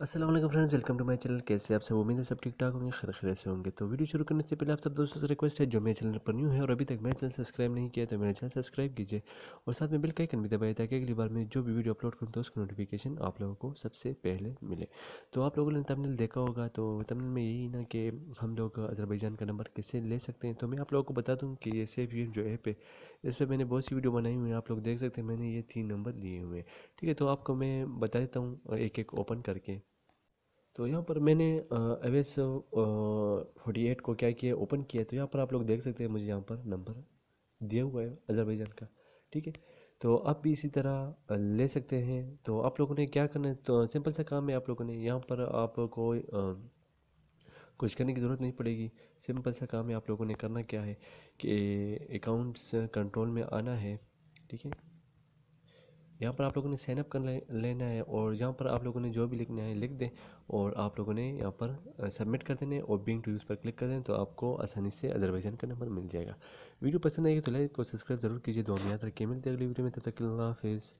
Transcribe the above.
Aslam friends welcome to my channel कैसे आप सब उम्मीद है सब ठीक ठाक होंगे खैर खैर से होंगे तो वीडियो शुरू करने से पहले आप सब दोस्तों से रिक्वेस्ट है जो मेरे चैनल पर न्यू है और अभी तक मेरे चैनल सब्सक्राइब नहीं किया तो मेरा चैनल सब्सक्राइब कीजिए और साथ में बिल का आइकन भी दबाए ताकि अगली बार मैं जो भी वीडियो अपलोड करूँ तो उसका नोटिफिकेशन आप लोगों को सबसे पहले मिले तो आप लोगों ने तमिल देखा होगा तो तमिल में यही ना कि हम लोग अजरबैजान का नंबर कैसे ले सकते हैं तो मैं आप लोगों को बता दूँ कि ये सेफ यू जो ऐप है इस पर मैंने बहुत सी वीडियो बनाई हुई है आप लोग देख सकते हैं मैंने ये तीन नंबर लिए हुए हैं ठीक है तो आपको मैं बता देता हूँ एक एक ओपन करके तो यहाँ पर मैंने एवेस फोर्टी एट को क्या किया ओपन किया तो यहाँ पर आप लोग देख सकते हैं मुझे यहाँ पर नंबर दिया हुआ है अजरबैजान का ठीक है तो आप भी इसी तरह ले सकते हैं तो आप लोगों ने क्या करना है तो सिंपल सा काम है आप लोगों ने यहाँ पर आपको कुछ करने की ज़रूरत नहीं पड़ेगी सिंपल सा काम है आप लोगों ने करना क्या है कि अकाउंट्स कंट्रोल में आना है ठीक है यहाँ पर आप लोगों ने साइनअप कर लेना है और यहाँ पर आप लोगों ने जो भी लिखना है लिख दें और आप लोगों ने यहाँ पर सबमिट कर देने और बिंग टू यूज़ पर क्लिक कर दें तो आपको आसानी से अजरबैजान का नंबर मिल जाएगा वीडियो पसंद आएगी तो लाइक और सब्सक्राइब जरूर कीजिए दो याद रखिए मिलते अगली वीडियो में तब तक हाफिज़